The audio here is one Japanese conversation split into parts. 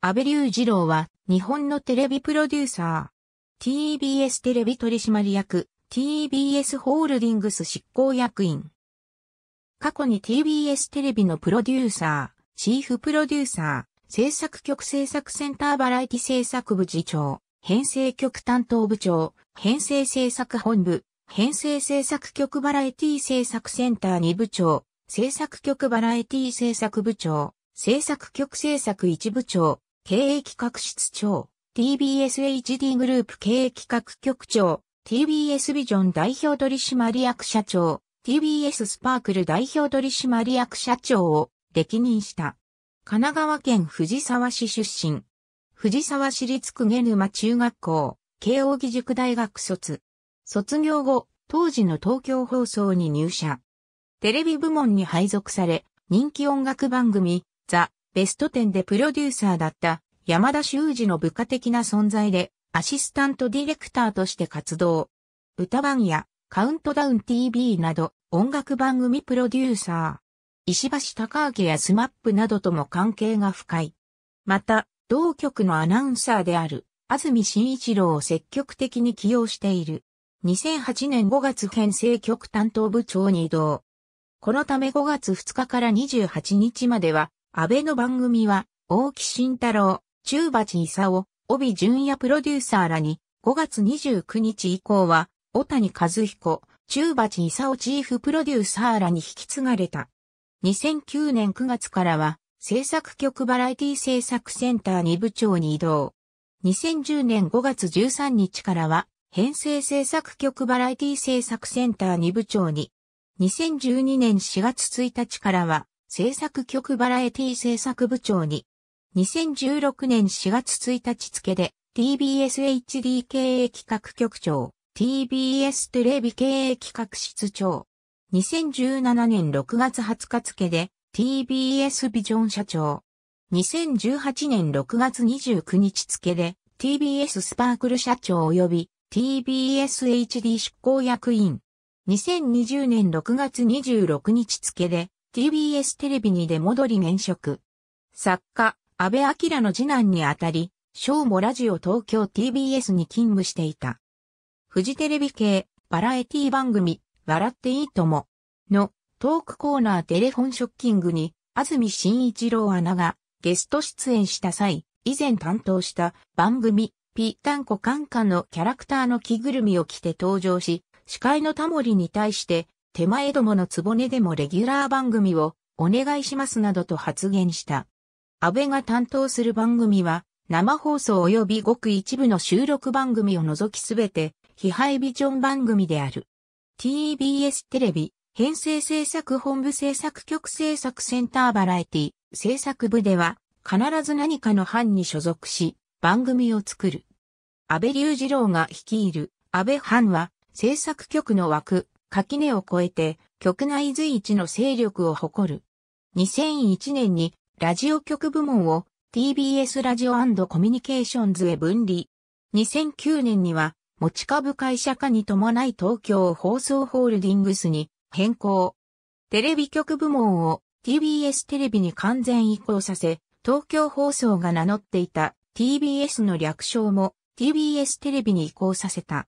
安倍隆二郎は、日本のテレビプロデューサー、TBS テレビ取締役、TBS ホールディングス執行役員。過去に TBS テレビのプロデューサー、チーフプロデューサー、制作局制作センターバラエティ制作部次長、編成局担当部長、編成制作本部、編成制作局バラエティ制作センター2部長、制作局バラエティ制作部長、制作局制作1部長、経営企画室長、TBSHD グループ経営企画局長、TBS ビジョン代表取締役社長、TBS スパークル代表取締役社長を歴任した。神奈川県藤沢市出身。藤沢市立久下沼中学校、慶應義塾大学卒。卒業後、当時の東京放送に入社。テレビ部門に配属され、人気音楽番組、ザ・ベスト10でプロデューサーだった山田修二の部下的な存在でアシスタントディレクターとして活動。歌番やカウントダウン TV など音楽番組プロデューサー。石橋貴明やスマップなどとも関係が深い。また、同局のアナウンサーである、安住紳一郎を積極的に起用している。2008年5月編成局担当部長に移動。このため5月2日から28日までは、安倍の番組は、大木慎太郎、中鉢勲、帯淳也プロデューサーらに、5月29日以降は、小谷和彦、中鉢勲チーフプロデューサーらに引き継がれた。2009年9月からは、制作局バラエティ制作センター2部長に移動。2010年5月13日からは、編成制作局バラエティ制作センター2部長に。2012年4月1日からは、制作局バラエティ制作部長に、2016年4月1日付で TBSHD 経営企画局長、TBS テレビ経営企画室長、2017年6月20日付で TBS ビジョン社長、2018年6月29日付で TBS スパークル社長及び TBSHD 執行役員、2020年6月26日付で TBS テレビに出戻り現職。作家、安倍明の次男にあたり、正もラジオ東京 TBS に勤務していた。フジテレビ系、バラエティ番組、笑っていいとも、の、トークコーナーテレフォンショッキングに、安住紳一郎アナが、ゲスト出演した際、以前担当した番組、ピータンコカンカンのキャラクターの着ぐるみを着て登場し、司会のタモリに対して、手前どものつぼねでもレギュラー番組をお願いしますなどと発言した。安倍が担当する番組は、生放送及びごく一部の収録番組を除きすべて、批判ビジョン番組である。TBS テレビ、編成制作本部制作局制作センターバラエティ、制作部では、必ず何かの班に所属し、番組を作る。安倍隆二郎が率いる、安倍班は、制作局の枠、垣根を越えて局内随一の勢力を誇る。2001年にラジオ局部門を TBS ラジオコミュニケーションズへ分離。2009年には持ち株会社化に伴い東京放送ホールディングスに変更。テレビ局部門を TBS テレビに完全移行させ、東京放送が名乗っていた TBS の略称も TBS テレビに移行させた。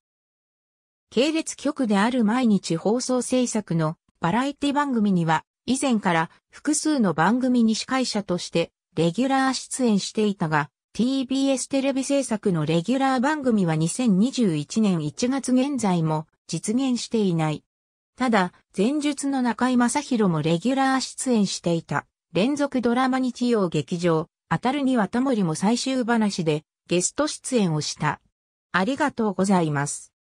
系列局である毎日放送制作のバラエティ番組には、以前から複数の番組に司会者としてレギュラー出演していたが、TBS テレビ制作のレギュラー番組は2021年1月現在も実現していない。ただ、前述の中井正宏もレギュラー出演していた連続ドラマ日曜劇場、当たるにはタモリも最終話でゲスト出演をした。ありがとうございます。